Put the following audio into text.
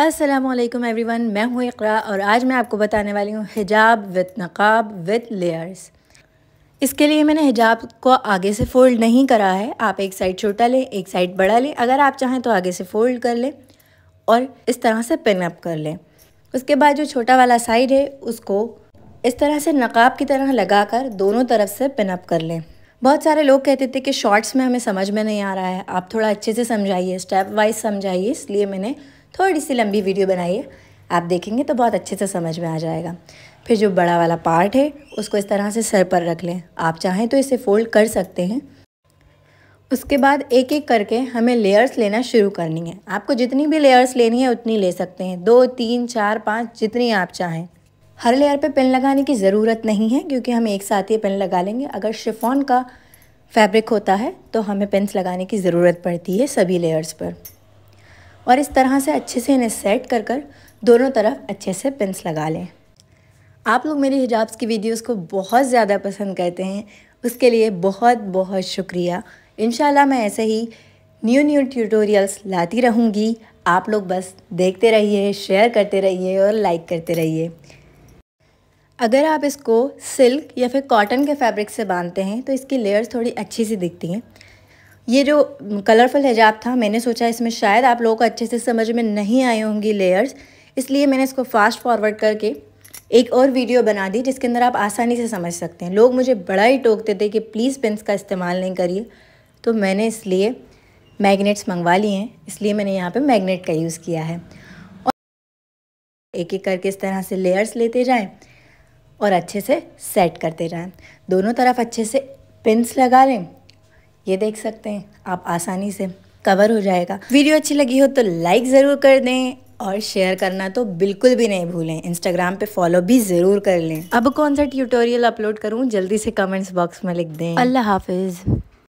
Aslam everyone मैं हूँ इकरा और आज मैं आपको बताने वाली हूँ हिजाब विद नकाब विद लेयर्स इसके लिए मैंने हिजाब को आगे से फ़ोल्ड नहीं करा है आप एक साइड छोटा लें एक साइड बड़ा लें अगर आप चाहें तो आगे से फ़ोल्ड कर लें और इस तरह से पिन अप कर लें उसके बाद जो छोटा वाला साइड है उसको इस तरह से नकाब की तरह लगा कर दोनों तरफ से पिन अप कर लें बहुत सारे लोग कहते थे कि शॉर्ट्स में हमें समझ में नहीं आ रहा है आप थोड़ा अच्छे से समझाइए स्टेप वाइज समझाइए इसलिए मैंने थोड़ी सी लंबी वीडियो बनाइए आप देखेंगे तो बहुत अच्छे से समझ में आ जाएगा फिर जो बड़ा वाला पार्ट है उसको इस तरह से सर पर रख लें आप चाहें तो इसे फोल्ड कर सकते हैं उसके बाद एक एक करके हमें लेयर्स लेना शुरू करनी है आपको जितनी भी लेयर्स लेनी है उतनी ले सकते हैं दो तीन चार पाँच जितनी आप चाहें हर लेयर पे पेन लगाने की ज़रूरत नहीं है क्योंकि हम एक साथ ही पेन लगा लेंगे अगर शिफॉन का फैब्रिक होता है तो हमें पेन्स लगाने की ज़रूरत पड़ती है सभी लेयर्स पर और इस तरह से अच्छे से इन्हें सेट कर कर दोनों तरफ अच्छे से पिंस लगा लें आप लोग मेरी हिजाब्स की वीडियोस को बहुत ज़्यादा पसंद करते हैं उसके लिए बहुत बहुत शुक्रिया इन मैं ऐसे ही न्यू न्यू ट्यूटोरियल्स लाती रहूँगी आप लोग बस देखते रहिए शेयर करते रहिए और लाइक करते रहिए अगर आप इसको सिल्क या फिर कॉटन के फैब्रिक से बांधते हैं तो इसकी लेयर्स थोड़ी अच्छी सी दिखती हैं ये जो कलरफुल हिजाब था मैंने सोचा इसमें शायद आप लोगों को अच्छे से समझ में नहीं आई होंगी लेयर्स इसलिए मैंने इसको फास्ट फॉरवर्ड करके एक और वीडियो बना दी जिसके अंदर आप आसानी से समझ सकते हैं लोग मुझे बड़ा ही टोकते थे कि प्लीज़ पेंस का इस्तेमाल नहीं करिए तो मैंने इसलिए मैग्नेट्स मंगवा लिए हैं इसलिए मैंने यहाँ पे मैग्नेट का यूज़ किया है और एक एक करके इस तरह से लेयर्स लेते जाएं और अच्छे से सेट करते जाएं दोनों तरफ अच्छे से पेंस लगा लें ये देख सकते हैं आप आसानी से कवर हो जाएगा वीडियो अच्छी लगी हो तो लाइक ज़रूर कर दें और शेयर करना तो बिल्कुल भी नहीं भूलें इंस्टाग्राम पे फॉलो भी ज़रूर कर लें अब कौन सा ट्यूटोरियल अपलोड करूँ जल्दी से कमेंट्स बॉक्स में लिख दें अल्लाह हाफिज़